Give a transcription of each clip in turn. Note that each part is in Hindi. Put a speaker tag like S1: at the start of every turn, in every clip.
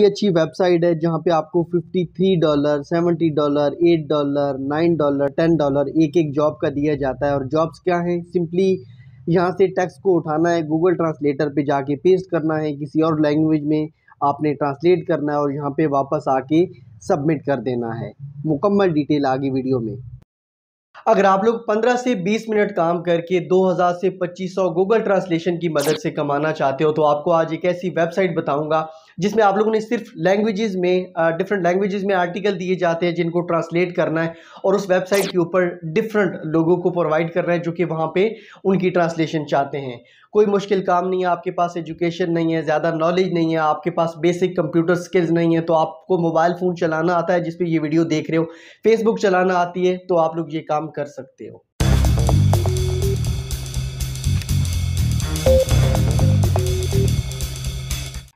S1: की अच्छी वेबसाइट है जहाँ पे आपको 53 dollar 70 dollar 8 dollar 9 dollar 10 dollar एक एक जॉब का दिया जाता है और जॉब्स क्या हैं सिंपली यहाँ से टेक्स्ट को उठाना है गूगल ट्रांसलेटर पे जाके पेस्ट करना है किसी और लैंग्वेज में आपने ट्रांसलेट करना है और यहाँ पे वापस आके सबमिट कर देना है मुकम्मल डिटेल आगे वीडियो में अगर आप लोग 15 से 20 मिनट काम करके 2000 से 2500 गूगल ट्रांसलेशन की मदद से कमाना चाहते हो तो आपको आज एक ऐसी वेबसाइट बताऊंगा जिसमें आप लोगों ने सिर्फ लैंग्वेजेस में डिफरेंट लैंग्वेजेस में आर्टिकल दिए जाते हैं जिनको ट्रांसलेट करना है और उस वेबसाइट के ऊपर डिफरेंट लोगों को प्रोवाइड करना है जो कि वहाँ पर उनकी ट्रांसलेशन चाहते हैं कोई मुश्किल काम नहीं है आपके पास एजुकेशन नहीं है ज़्यादा नॉलेज नहीं है आपके पास बेसिक कंप्यूटर स्किल्स नहीं है तो आपको मोबाइल फ़ोन चलाना आता है जिस पर ये वीडियो देख रहे हो फेसबुक चलाना आती है तो आप लोग ये काम कर सकते हो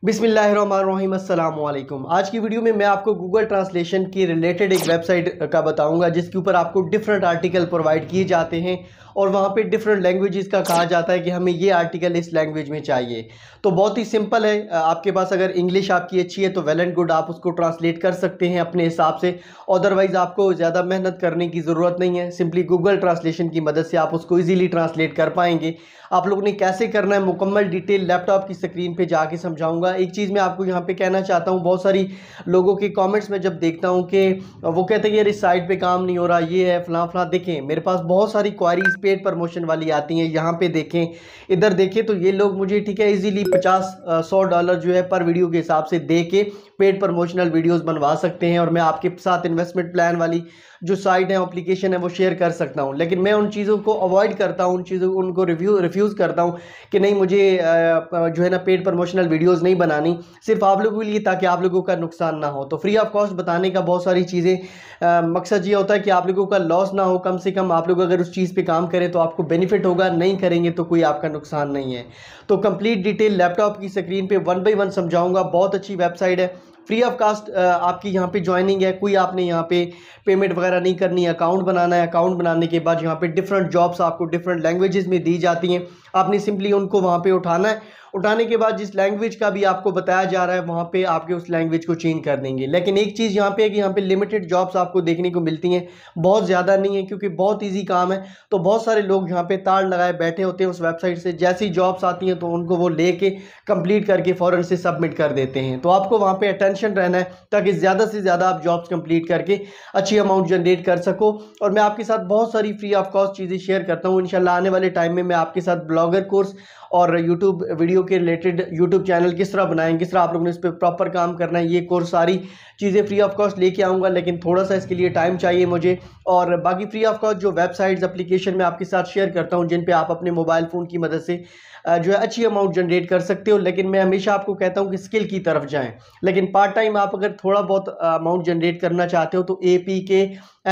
S1: अस्सलाम वालेकुम आज की वीडियो में मैं आपको गूगल ट्रांसलेशन की रिलेटेड एक वेबसाइट का बताऊंगा जिसके ऊपर आपको डिफरेंट आर्टिकल प्रोवाइड किए जाते हैं और वहाँ पे डिफरेंट लैंग्वेजेस का कहा जाता है कि हमें ये आर्टिकल इस लैंग्वेज में चाहिए तो बहुत ही सिंपल है आपके पास अगर इंग्लिश आपकी अच्छी है तो वेल एंड गुड आप उसको ट्रांसलेट कर सकते हैं अपने हिसाब से अदरवाइज़ आपको ज़्यादा मेहनत करने की ज़रूरत नहीं है सिंपली गूगल ट्रांसलेशन की मदद से आप उसको ईजिली ट्रांसलेट कर पाएंगे आप लोगों ने कैसे करना है मुकम्मल डिटेल लैपटॉप की स्क्रीन पर जाके समझाऊँगा एक चीज़ मैं आपको यहाँ पे कहना चाहता हूँ बहुत सारी लोगों के कमेंट्स में जब देखता हूँ कि वो कहते हैं यार इस साइट पे काम नहीं हो रहा ये है फलां फलां देखें मेरे पास बहुत सारी क्वारीज पेड प्रमोशन वाली आती हैं यहाँ पर देखें इधर देखें तो ये लोग मुझे ठीक है ईजिली पचास सौ डॉलर जो है पर वीडियो के हिसाब से दे के पेड प्रमोशनल वीडियोज़ बनवा सकते हैं और मैं आपके साथ इन्वेस्टमेंट प्लान वाली जो साइट है अप्लीकेशन है वो शेयर कर सकता हूँ लेकिन मैं उन चीज़ों को अवॉइड करता हूँ उन चीज़ों को उनको रिव्यू रिफ्यूज़ करता हूँ कि नहीं मुझे जो है ना पेड प्रमोशनल वीडियोज़ नहीं बनानी सिर्फ आप लोगों के लिए ताकि आप लोगों का नुकसान ना हो तो फ्री ऑफ कॉस्ट बताने का बहुत सारी चीज़ें मकसद ये होता है कि आप लोगों का लॉस ना हो कम से कम आप लोग अगर उस चीज़ पर काम करें तो आपको बेनिफिट होगा नहीं करेंगे तो कोई आपका नुकसान नहीं है तो कंप्लीट डिटेल लैपटॉप की स्क्रीन पर वन बाई वन समझाऊँगा बहुत अच्छी वेबसाइट है फ्री ऑफ कास्ट आपकी यहाँ पे ज्वाइनिंग है कोई आपने यहाँ पे पेमेंट वगैरह नहीं करनी है अकाउंट बनाना है अकाउंट बनाने के बाद यहाँ पे डिफरेंट जॉब्स आपको डिफरेंट लैंग्वेजेस में दी जाती हैं आपने सिंपली उनको वहाँ पे उठाना है उठाने के बाद जिस लैंग्वेज का भी आपको बताया जा रहा है वहाँ पे आपके उस लैंग्वेज को चेंज कर देंगे लेकिन एक चीज़ यहाँ पे है कि यहाँ पे लिमिटेड जॉब्स आपको देखने को मिलती हैं बहुत ज़्यादा नहीं है क्योंकि बहुत इजी काम है तो बहुत सारे लोग यहाँ पे ताड़ लगाए बैठे होते हैं उस वेबसाइट से जैसी जॉब्स आती हैं तो उनको वो ले कंप्लीट करके फ़ौरन से सबमिट कर देते हैं तो आपको वहाँ पर अटेंड टेंशन रहना है ताकि ज़्यादा से ज़्यादा आप जॉब्स कंप्लीट करके अच्छी अमाउंट जनरेट कर सको और मैं आपके साथ बहुत सारी फ्री ऑफ कॉस्ट चीज़ें शेयर करता हूँ इनशाला आने वाले टाइम में मैं आपके साथ ब्लॉगर कोर्स और यूट्यूब वीडियो के रिलेटेड यूट्यूब चैनल किस तरह बनाएँ किस तरह आप लोगों ने इस पर प्रॉपर काम करना है ये कोर्स सारी चीज़ें फ्री ऑफ कॉस्ट लेके आऊँगा लेकिन थोड़ा सा इसके लिए टाइम चाहिए मुझे और बाकी फ्री ऑफ कॉस्ट जो वेबसाइट्स एप्लीकेशन में आपके साथ शेयर करता हूँ जिन पर आप अपने मोबाइल फ़ोन की मदद से जो है अच्छी अमाउंट जनरेट कर सकते हो लेकिन मैं हमेशा आपको कहता हूँ कि स्किल की तरफ जाएँ लेकिन पार्ट टाइम आप अगर थोड़ा बहुत अमाउंट जनरेट करना चाहते हो तो A P K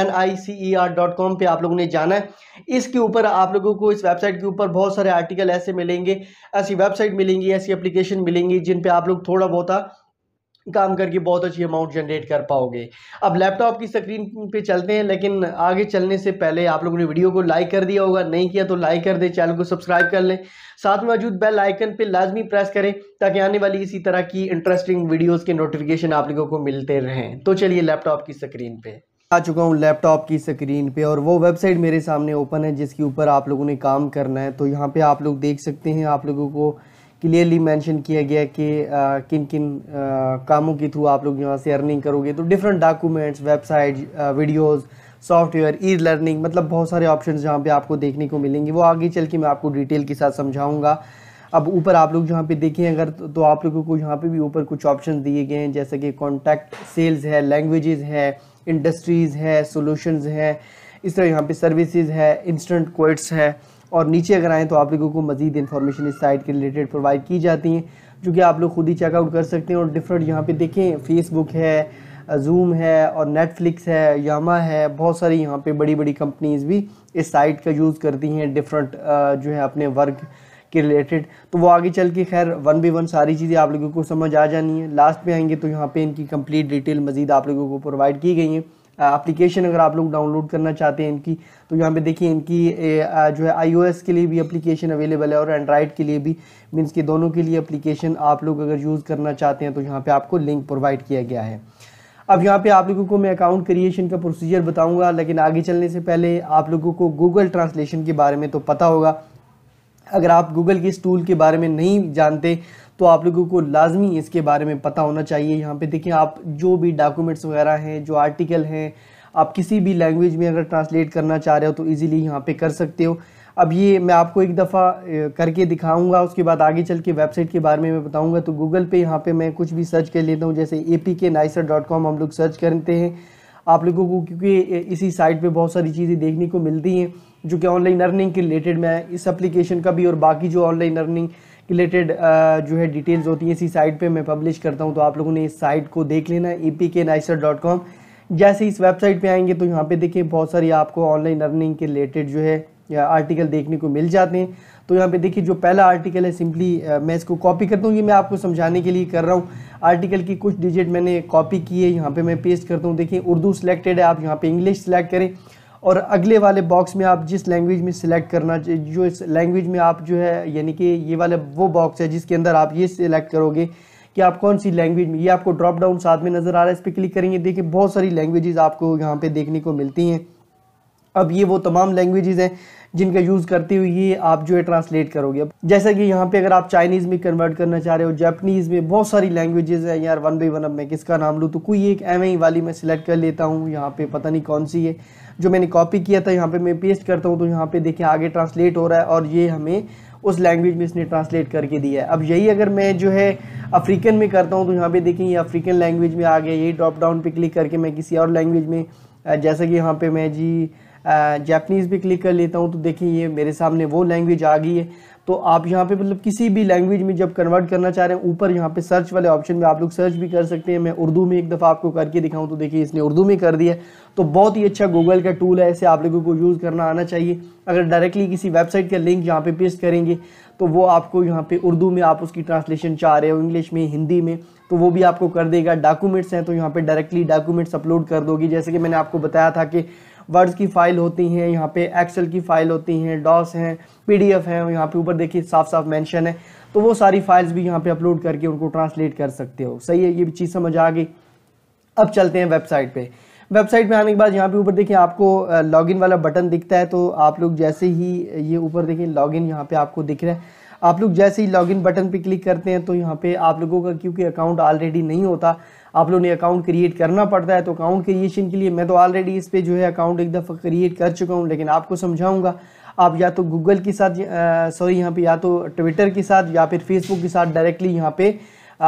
S1: N I C E R dot com पर आप लोगों ने जाना है इसके ऊपर आप लोगों को इस वेबसाइट के ऊपर बहुत सारे आर्टिकल ऐसे मिलेंगे ऐसी वेबसाइट मिलेंगी ऐसी एप्लीकेशन मिलेंगी जिन पर आप लोग थोड़ा बहुत काम करके बहुत अच्छी अमाउंट जनरेट कर पाओगे अब लैपटॉप की स्क्रीन पे चलते हैं लेकिन आगे चलने से पहले आप लोगों ने वीडियो को लाइक कर दिया होगा नहीं किया तो लाइक कर दे चैनल को सब्सक्राइब कर लें साथ में मौजूद बेल आइकन पे लाजमी प्रेस करें ताकि आने वाली इसी तरह की इंटरेस्टिंग वीडियोज़ के नोटिफिकेशन आप लोगों को मिलते रहें तो चलिए लैपटॉप की स्क्रीन पर आ चुका हूँ लैपटॉप की स्क्रीन पर और वो वेबसाइट मेरे सामने ओपन है जिसके ऊपर आप लोगों ने काम करना है तो यहाँ पर आप लोग देख सकते हैं आप लोगों को क्लियरली मेंशन किया गया कि आ, किन किन आ, कामों के थ्रू आप लोग यहाँ से अर्निंग करोगे तो different documents website videos software e learning मतलब बहुत सारे ऑप्शन जहाँ पे आपको देखने को मिलेंगे वो आगे चल के मैं आपको डिटेल के साथ समझाऊँगा अब ऊपर आप लोग जहाँ पे देखें अगर तो, तो आप लोगों को यहाँ पे भी ऊपर कुछ ऑप्शन दिए गए हैं जैसे कि कॉन्टैक्ट सेल्स है लैंग्वेजेस है इंडस्ट्रीज़ है सोल्यूशनज़ है इस तरह यहाँ पे सर्विसेज है इंस्टेंट कोट्स है और नीचे अगर आएँ तो आप लोगों को मजीद इन्फॉर्मेशन इस साइट के रिलेटेड प्रोवाइड की जाती हैं जो कि आप लोग खुद ही चेकआउट कर सकते हैं और डिफरेंट यहाँ पे देखें फेसबुक है जूम है और नेटफ्लिक्स है यामा है बहुत सारी यहाँ पे बड़ी बड़ी कंपनीज़ भी इस साइट का यूज़ करती हैं डिफरेंट जो है अपने वर्क के रिलेटेड तो वो आगे चल के खैर वन बाई वन सारी चीज़ें आप लोगों को समझ आ जानी है लास्ट में आएंगे तो यहाँ पे इनकी कंप्लीट डिटेल मज़ीद आप लोगों को प्रोवाइड की गई हैं एप्लीकेशन अगर आप लोग डाउनलोड करना चाहते हैं इनकी तो यहाँ पे देखिए इनकी जो है आईओएस के लिए भी एप्लीकेशन अवेलेबल है और एंड्राइड के लिए भी मीन्स के दोनों के लिए एप्लीकेशन आप लोग अगर यूज़ करना चाहते हैं तो यहाँ पर आपको लिंक प्रोवाइड किया गया है अब यहाँ पे आप लोगों को मैं अकाउंट क्रिएशन का प्रोसीजर बताऊंगा लेकिन आगे चलने से पहले आप लोगों को गूगल ट्रांसलेशन के बारे में तो पता होगा अगर आप गूगल के इस टूल के बारे में नहीं जानते तो आप लोगों को लाजमी इसके बारे में पता होना चाहिए यहाँ पे देखिए आप जो भी डॉक्यूमेंट्स वगैरह हैं जो आर्टिकल हैं आप किसी भी लैंग्वेज में अगर ट्रांसलेट करना चाह रहे हो तो ईज़िली यहाँ पे कर सकते हो अब ये मैं आपको एक दफ़ा करके दिखाऊंगा उसके बाद आगे चल के वेबसाइट के बारे में मैं बताऊंगा तो गूगल पे यहाँ पे मैं कुछ भी सर्च कर लेता हूँ जैसे A P K nicer dot com हम लोग सर्च करते हैं आप लोगों को क्योंकि इसी साइट पे बहुत सारी चीज़ें देखने को मिलती हैं जो कि ऑनलाइन अर्निंग के रिलेटेड मैं इस अप्लीकेशन का भी और बाकी जो ऑनलाइन अर्निंग रिलेटेड uh, जो है डिटेल्स होती है इसी साइट पे मैं पब्लिश करता हूँ तो आप लोगों ने इस साइट को देख लेना A P K nicer dot com जैसे इस वेबसाइट पे आएंगे तो यहाँ पे देखिए बहुत सारी आपको ऑनलाइन अर्निंग के रिलेटेड जो है या आर्टिकल देखने को मिल जाते हैं तो यहाँ पे देखिए जो पहला आर्टिकल है सिंपली uh, मैं इसको कॉपी करता हूँ ये मैं आपको समझाने के लिए कर रहा हूँ आर्टिकल की कुछ डिजिट मैंने कॉपी की है यहाँ पर मैं पेस्ट करता हूँ देखिए उर्दू सेलेक्टेड है आप यहाँ पर इंग्लिश सेलेक्ट करें और अगले वाले बॉक्स में आप जिस लैंग्वेज में सिलेक्ट करना जो इस लैंग्वेज में आप जो है यानी कि ये वाला वो बॉक्स है जिसके अंदर आप ये सिलेक्ट करोगे कि आप कौन सी लैंग्वेज में ये आपको ड्रॉप डाउन साथ में नज़र आ रहा है इस पर क्लिक करेंगे देखिए बहुत सारी लैंग्वेजेज़ आपको यहाँ पर देखने को मिलती हैं अब ये वो तमाम लैंग्वेजेस हैं जिनका यूज़ करते हुए ये आप जो है ट्रांसलेट करोगे अब जैसा कि यहाँ पे अगर आप चाइनीज़ में कन्वर्ट करना चाह रहे हो जापनीज़ में बहुत सारी लैंग्वेजेस हैं यार वन बाई वन अब मैं किसका नाम लूँ तो कोई एक एम वाली मैं सिलेक्ट कर लेता हूँ यहाँ पे पता नहीं कौन सी है जो मैंने कॉपी किया था यहाँ पर मैं पेस्ट करता हूँ तो यहाँ पर देखें आगे ट्रांसलेट हो रहा है और ये हमें उस लैंग्वेज में इसने ट्रांसलेट करके दिया है अब यही अगर मैं जो है अफ्रीकन में करता हूँ तो यहाँ पर देखें ये अफ्रीकन लैंग्वेज में आ गया यही ड्रॉप डाउन पर क्लिक करके मैं किसी और लैंग्वेज में जैसा कि यहाँ पर मैं जी जैपनीज़ भी क्लिक कर लेता हूँ तो देखिए ये मेरे सामने वो लैंग्वेज आ गई है तो आप यहाँ पे मतलब किसी भी लैंग्वेज में जब कन्वर्ट करना चाह रहे हैं ऊपर यहाँ पे सर्च वाले ऑप्शन में आप लोग सर्च भी कर सकते हैं मैं उर्दू में एक दफ़ा आपको करके दिखाऊं तो देखिए इसने उर्दू में कर दिया तो बहुत ही अच्छा गूगल का टूल है ऐसे आप लोगों को यूज़ करना आना चाहिए अगर डायरेक्टली किसी वेबसाइट का लिंक यहाँ पे पेस्ट करेंगे तो वो आपको यहाँ पर उर्दू में आप उसकी ट्रांसलेशन चाह रहे हो इंग्लिश में हिंदी में तो वो भी आपको कर देगा डॉक्यूमेंट्स हैं तो यहाँ पर डायरेक्टली डॉक्यूमेंट्स अपलोड कर दोगे जैसे कि मैंने आपको बताया था कि वर्ड्स की फाइल होती हैं यहाँ पे एक्सेल की फाइल होती हैं डॉस हैं पीडीएफ है यहाँ पे ऊपर देखिए साफ साफ मेंशन है तो वो सारी फाइल्स भी यहाँ पे अपलोड करके उनको ट्रांसलेट कर सकते हो सही है ये भी चीज़ समझ आ गई अब चलते हैं वेबसाइट पे वेबसाइट पे आने के बाद यहाँ पे ऊपर देखिए आपको लॉगिन वाला बटन दिखता है तो आप लोग जैसे ही ये ऊपर देखिए लॉगिन यहाँ पे आपको दिख रहा है आप लोग जैसे ही लॉगिन बटन पे क्लिक करते हैं तो यहाँ पे आप लोगों का क्योंकि अकाउंट ऑलरेडी नहीं होता आप लोगों ने अकाउंट क्रिएट करना पड़ता है तो अकाउंट क्रिएशन के लिए मैं तो ऑलरेडी इस पर जो है अकाउंट एक दफ़ा क्रिएट कर चुका हूँ लेकिन आपको समझाऊँगा आप या तो गूगल के साथ सॉरी यहाँ पर या तो ट्विटर के साथ या फिर फेसबुक के साथ डायरेक्टली यहाँ पर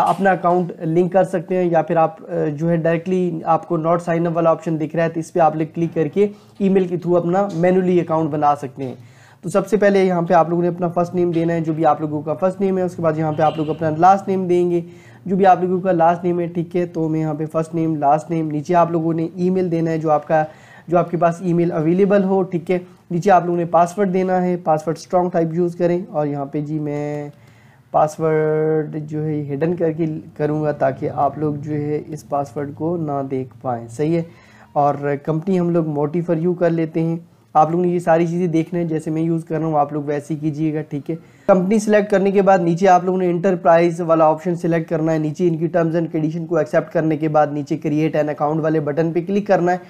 S1: अपना अकाउंट लिंक कर सकते हैं या फिर आप जो है डायरेक्टली आपको नॉट साइन अप वाला ऑप्शन दिख रहा है तो इस पर आप लोग क्लिक करके ईमेल के थ्रू अपना मैनुअली अकाउंट बना सकते हैं तो सबसे पहले यहाँ पे आप लोगों ने अपना फर्स्ट नेम देना है जो भी आप लोगों का फर्स्ट नेम है उसके बाद यहाँ पे आप लोग अपना लास्ट नेम देंगे जो भी आप लोगों का लास्ट नेम है ठीक है तो मैं यहाँ पे फर्स्ट नेम लास्ट नेम नीचे आप लोगों ने ई देना है जो आपका जो आपके पास ई अवेलेबल हो ठीक है नीचे आप लोगों ने पासवर्ड देना है पासवर्ड स्ट्रॉन्ग टाइप यूज़ करें और यहाँ पर जी मैं पासवर्ड जो है हिडन करके करूँगा ताकि आप लोग जो है इस पासवर्ड को ना देख पाएँ सही है और कंपनी हम लोग मोटी फॉर यू कर लेते हैं आप लोग ने ये सारी चीज़ें देखने हैं जैसे मैं यूज़ कर रहा हूँ आप लोग वैसे ही कीजिएगा ठीक है कंपनी सेलेक्ट करने के बाद नीचे आप लोगों ने इंटरप्राइज वाला ऑप्शन सेलेक्ट करना है नीचे इनकी टर्म्स एंड कंडीशन को एक्सेप्ट करने के बाद नीचे क्रिएट एन अकाउंट वाले बटन पर क्लिक करना है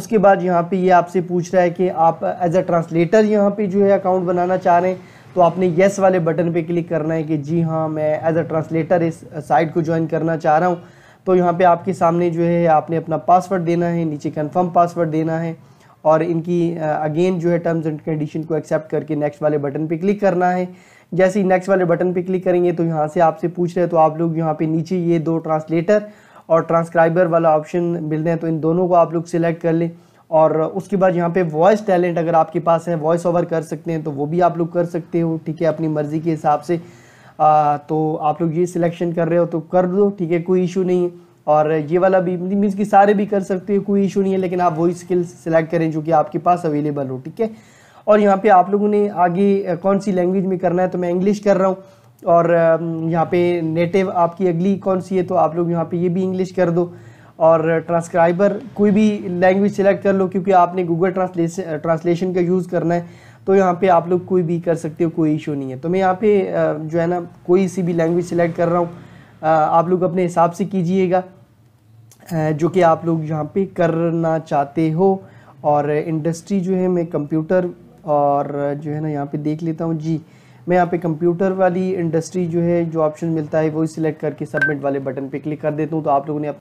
S1: उसके बाद यहाँ पर ये यह आपसे पूछ रहा है कि आप एज अ ट्रांसलेटर यहाँ पर जो है अकाउंट बनाना चाह रहे हैं तो आपने येस वाले बटन पर क्लिक करना है कि जी हाँ मैं एज अ ट्रांसलेटर इस साइट को ज्वाइन करना चाह रहा हूँ तो यहाँ पे आपके सामने जो है आपने अपना पासवर्ड देना है नीचे कन्फर्म पासवर्ड देना है और इनकी अगेन जो है टर्म्स एंड कंडीशन को एक्सेप्ट करके नेक्स्ट वाले बटन पे क्लिक करना है जैसे ही नेक्स्ट वाले बटन पे क्लिक करेंगे तो यहाँ से आपसे पूछ रहे हैं तो आप लोग यहाँ पे नीचे ये दो ट्रांसलेटर और ट्रांसक्राइबर वाला ऑप्शन मिल रहे हैं तो इन दोनों को आप लोग सिलेक्ट कर लें और उसके बाद यहाँ पे वॉइस टैलेंट अगर आपके पास है वॉइस ओवर कर सकते हैं तो वो भी आप लोग कर सकते हो ठीक है अपनी मर्ज़ी के हिसाब से आ, तो आप लोग ये सिलेक्शन कर रहे हो तो कर दो ठीक है कोई इशू नहीं है और ये वाला भी मीन्स मतलब कि सारे भी कर सकते हो कोई इशू नहीं है लेकिन आप वही स्किल सेलेक्ट करें जो कि आपके पास अवेलेबल हो ठीक है और यहाँ पे आप लोगों ने आगे कौन सी लैंग्वेज में करना है तो मैं इंग्लिश कर रहा हूँ और यहाँ पे नेटिव आपकी अगली कौन सी है तो आप लोग यहाँ पे ये भी इंग्लिश कर दो और ट्रांसक्राइबर कोई भी लैंग्वेज सेलेक्ट कर लो क्योंकि आपने गूगल ट्रांसलेशन ट्रांसलेशन का यूज़ करना है तो यहाँ पे आप लोग कोई भी कर सकते हो कोई इशू नहीं है तो मैं यहाँ पे जो है ना कोई सी भी लैंग्वेज सेलेक्ट कर रहा हूँ आप लोग अपने हिसाब से कीजिएगा जो कि आप लोग यहाँ पे करना चाहते हो और इंडस्ट्री जो है मैं कंप्यूटर और जो है ना यहाँ पे देख लेता हूँ जी मैं यहाँ पे कंप्यूटर वाली इंडस्ट्री जो है जो ऑप्शन मिलता है वो सिलेक्ट करके सबमिट वाले बटन पे क्लिक कर देता हूँ तो आप लोगों ने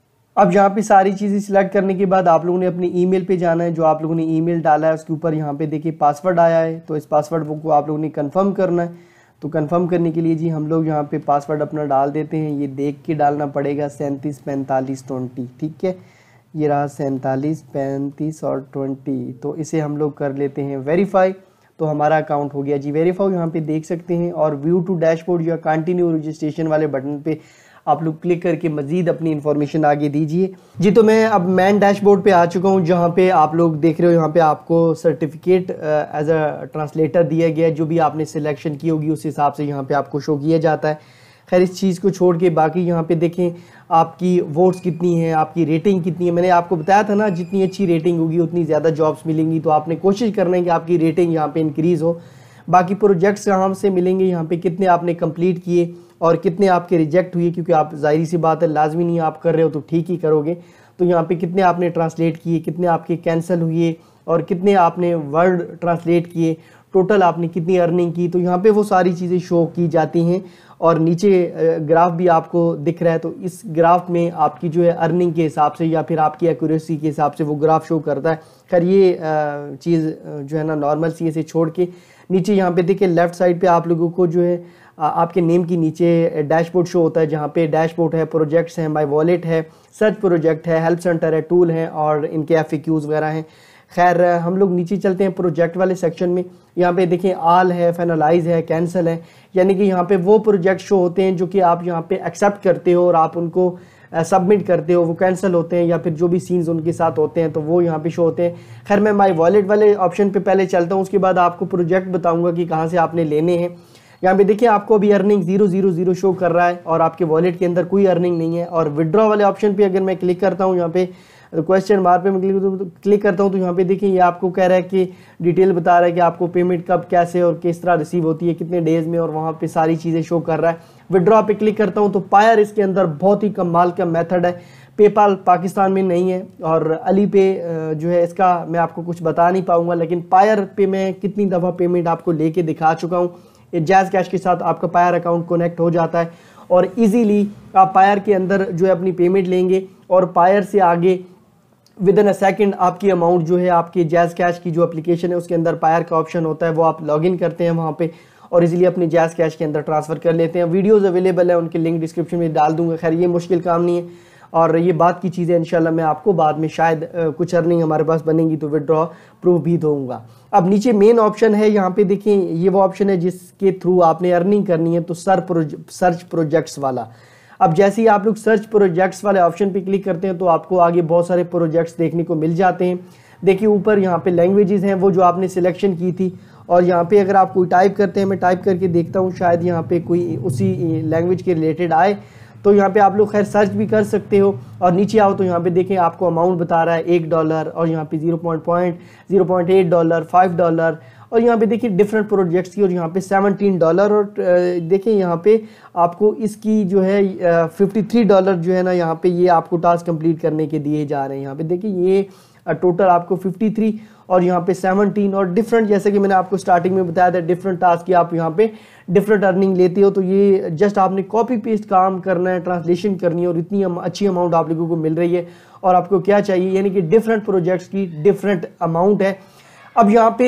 S1: अब यहाँ पे सारी चीज़ें सिलेक्ट करने के बाद आप लोगों ने अपने ई पे जाना है जो आप लोगों ने ई डाला है उसके ऊपर यहाँ पे देखिए पासवर्ड आया है तो इस पासवर्ड को आप लोगों ने कन्फर्म करना है तो कंफर्म करने के लिए जी हम लोग यहाँ पे पासवर्ड अपना डाल देते हैं ये देख के डालना पड़ेगा सैंतीस पैंतालीस ट्वेंटी ठीक है ये रहा सैंतालीस पैंतीस और ट्वेंटी तो इसे हम लोग कर लेते हैं वेरीफाई तो हमारा अकाउंट हो गया जी वेरीफाई यहाँ पे देख सकते हैं और व्यू टू डैशबोर्ड या कंटिन्यू रजिस्ट्रेशन वाले बटन पे आप लोग क्लिक करके मजीद अपनी इन्फॉर्मेशन आगे दीजिए जी तो मैं अब मैन डैशबोर्ड पे आ चुका हूँ जहाँ पे आप लोग देख रहे हो यहाँ पे आपको सर्टिफिकेट एज अ ट्रांसलेटर दिया गया है जो भी आपने सिलेक्शन की होगी उस हिसाब से यहाँ पर आपको शो किया जाता है खैर इस चीज़ को छोड़ के बाकी यहाँ पे देखें आपकी वोट्स कितनी हैं आपकी रेटिंग कितनी है मैंने आपको बताया था ना जितनी अच्छी रेटिंग होगी उतनी ज़्यादा जॉब्स मिलेंगी तो आपने कोशिश करना है कि आपकी रेटिंग यहाँ पे इंक्रीज़ हो बाकी प्रोजेक्ट्स यहाँ से मिलेंगे यहाँ पे कितने आपने कंप्लीट किए और कितने आपके रिजेक्ट हुए क्योंकि आप जाहिर सी बात है लाजमी नहीं आप कर रहे हो तो ठीक ही करोगे तो यहाँ पे कितने आपने ट्रांसलेट किए कितने आपके कैंसिल हुए और कितने आपने वर्ड ट्रांसलेट किए टोटल आपने कितनी अर्निंग की तो यहाँ पे वो सारी चीज़ें शो की जाती हैं और नीचे ग्राफ भी आपको दिख रहा है तो इस ग्राफ में आपकी जो है अर्निंग के हिसाब से या फिर आपकी एक्यूरेसी के हिसाब से वो ग्राफ शो करता है खैर ये चीज़ जो है ना नॉर्मल सी इसे छोड़ के नीचे यहाँ पे देखिए लेफ़्ट साइड पे आप लोगों को जो है आपके नेम के नीचे डैशबोर्ड शो होता है जहाँ पे डैशबोर्ड है प्रोजेक्ट्स हैं माई वॉलेट है सर्च प्रोजेक्ट है हेल्प सेंटर है टूल हैं और इनके एफ वगैरह हैं खैर हम लोग नीचे चलते हैं प्रोजेक्ट वाले सेक्शन में यहाँ पे देखें आल है फाइनलाइज है कैंसिल है यानी कि यहाँ पे वो प्रोजेक्ट शो होते हैं जो कि आप यहाँ पे एक्सेप्ट करते हो और आप उनको सबमिट करते हो वो कैंसिल होते हैं या फिर जो भी सीन्स उनके साथ होते हैं तो वो यहाँ पे शो होते हैं खैर मैं माई वॉलेट वाले ऑप्शन पर पहले चलता हूँ उसके बाद आपको प्रोजेक्ट बताऊँगा कि कहाँ से आपने लेने हैं यहाँ पे देखिए आपको अभी earning zero zero zero show कर रहा है और आपके वॉलेट के अंदर कोई अर्निंग नहीं है और विड्रॉ वाले ऑप्शन पे अगर मैं क्लिक करता हूँ यहाँ पे क्वेश्चन तो बार पे मैं क्लिक तो करता हूँ तो यहाँ पे देखिए ये आपको कह रहा है कि डिटेल बता रहा है कि आपको पेमेंट कब कैसे और किस तरह रिसीव होती है कितने डेज में और वहाँ पे सारी चीज़ें शो कर रहा है विड्रॉ पे क्लिक करता हूँ तो पायर इसके अंदर बहुत ही कमाल का मेथड है पेपाल पाकिस्तान में नहीं है और अली पे जो है इसका मैं आपको कुछ बता नहीं पाऊँगा लेकिन पायर पे मैं कितनी दफ़ा पेमेंट आपको ले दिखा चुका हूँ जैज़ कैश के साथ आपका पायर अकाउंट कनेक्ट हो जाता है और इजीली आप पायर के अंदर जो है अपनी पेमेंट लेंगे और पायर से आगे विद इन अ सेकेंड आपकी अमाउंट जो है आपकी जैज़ कैश की जो एप्लीकेशन है उसके अंदर पायर का ऑप्शन होता है वो आप लॉगिन करते हैं वहाँ पे और इजीली अपनी जैज़ कैश के अंदर ट्रांसफ़र कर लेते हैं वीडियोज़ अवेलेबल है उनके लिंक डिस्क्रिप्शन में डाल दूंगा खैर ये मुश्किल काम नहीं है और ये बात की चीज़ें इंशाल्लाह मैं आपको बाद में शायद कुछ अर्निंग हमारे पास बनेंगी तो विड्रॉ प्रूफ भी दूंगा अब नीचे मेन ऑप्शन है यहाँ पे देखिए ये वो ऑप्शन है जिसके थ्रू आपने अर्निंग करनी है तो सर प्रोज, सर्च प्रोजेक्ट्स वाला अब जैसे ही आप लोग सर्च प्रोजेक्ट्स वाले ऑप्शन पे क्लिक करते हैं तो आपको आगे बहुत सारे प्रोजेक्ट्स देखने को मिल जाते हैं देखिए ऊपर यहाँ पे लैंग्वेजेस हैं वो जो आपने सिलेक्शन की थी और यहाँ पे अगर आप कोई टाइप करते हैं मैं टाइप करके देखता हूँ शायद यहाँ पे कोई उसी लैंग्वेज के रिलेटेड आए तो यहाँ पे आप लोग खैर सर्च भी कर सकते हो और नीचे आओ तो यहाँ पे देखें आपको अमाउंट बता रहा है एक डॉलर और यहाँ पे zero point point zero point eight dollar five dollar और यहाँ पे देखिए डिफरेंट प्रोजेक्ट्स की और यहाँ पे सेवनटीन डॉलर और देखें यहाँ पे आपको इसकी जो है फिफ्टी थ्री डॉलर जो है ना यहाँ पे ये आपको टास्क कंप्लीट करने के दिए जा रहे हैं यहाँ पे देखिए ये टोटल आपको 53 और यहाँ पे 17 और डिफरेंट जैसे कि मैंने आपको स्टार्टिंग में बताया था डिफरेंट टास्क की आप यहाँ पे डिफरेंट अर्निंग लेते हो तो ये जस्ट आपने कॉपी पेस्ट काम करना है ट्रांसलेशन करनी है और इतनी अच्छी अमाउंट आप लोगों को मिल रही है और आपको क्या चाहिए यानी कि डिफरेंट प्रोजेक्ट्स की डिफरेंट अमाउंट है अब यहाँ पे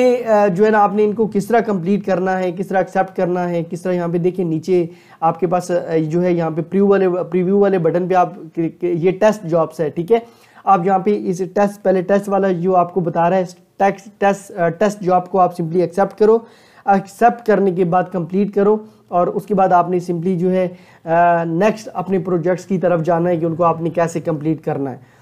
S1: जो है ना आपने इनको किस तरह कंप्लीट करना है किस तरह एक्सेप्ट करना है किस तरह यहाँ पे देखिए नीचे आपके पास जो है यहाँ पे प्रीव्यू वाले प्रीव्यू वाले बटन पे आप ये टेस्ट जॉब्स है ठीक है आप यहाँ पे इस टेस्ट पहले टेस्ट वाला जो आपको बता रहा है टेस्ट टेस्ट टेस्ट जो आपको आप सिंपली एक्सेप्ट करो एक्सेप्ट करने के बाद कंप्लीट करो और उसके बाद आपने सिंपली जो है नेक्स्ट अपने प्रोजेक्ट्स की तरफ जाना है कि उनको आपने कैसे कंप्लीट करना है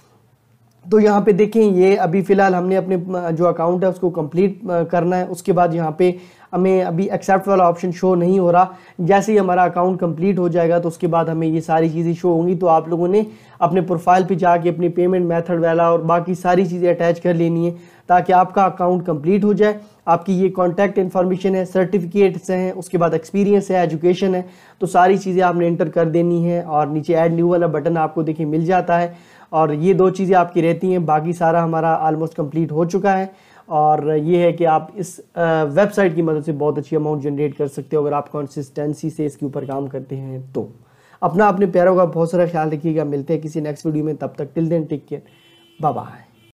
S1: तो यहाँ पे देखें ये अभी फ़िलहाल हमने अपने जो अकाउंट है उसको कंप्लीट करना है उसके बाद यहाँ पे हमें अभी एक्सेप्ट वाला ऑप्शन शो नहीं हो रहा जैसे ही हमारा अकाउंट कंप्लीट हो जाएगा तो उसके बाद हमें ये सारी चीज़ें शो होंगी तो आप लोगों ने अपने प्रोफाइल पे जाके अपनी पेमेंट मेथड वाला और बाकी सारी चीज़ें अटैच कर लेनी है ताकि आपका अकाउंट कंप्लीट हो जाए आपकी ये कॉन्टैक्ट इन्फॉर्मेशन है सर्टिफिकेट्स हैं उसके बाद एक्सपीरियंस है एजुकेशन है तो सारी चीज़ें आपने इंटर कर देनी है और नीचे एड न्यू वाला बटन आपको देखिए मिल जाता है और ये दो चीज़ें आपकी रहती हैं बाकी सारा हमारा आलमोस्ट कंप्लीट हो चुका है और ये है कि आप इस वेबसाइट की मदद से बहुत अच्छी अमाउंट जनरेट कर सकते हो अगर आप कंसिस्टेंसी से इसके ऊपर काम करते हैं तो अपना अपने प्यारों का बहुत सारा ख्याल रखिएगा मिलते हैं किसी नेक्स्ट वीडियो में तब तक till then take care bye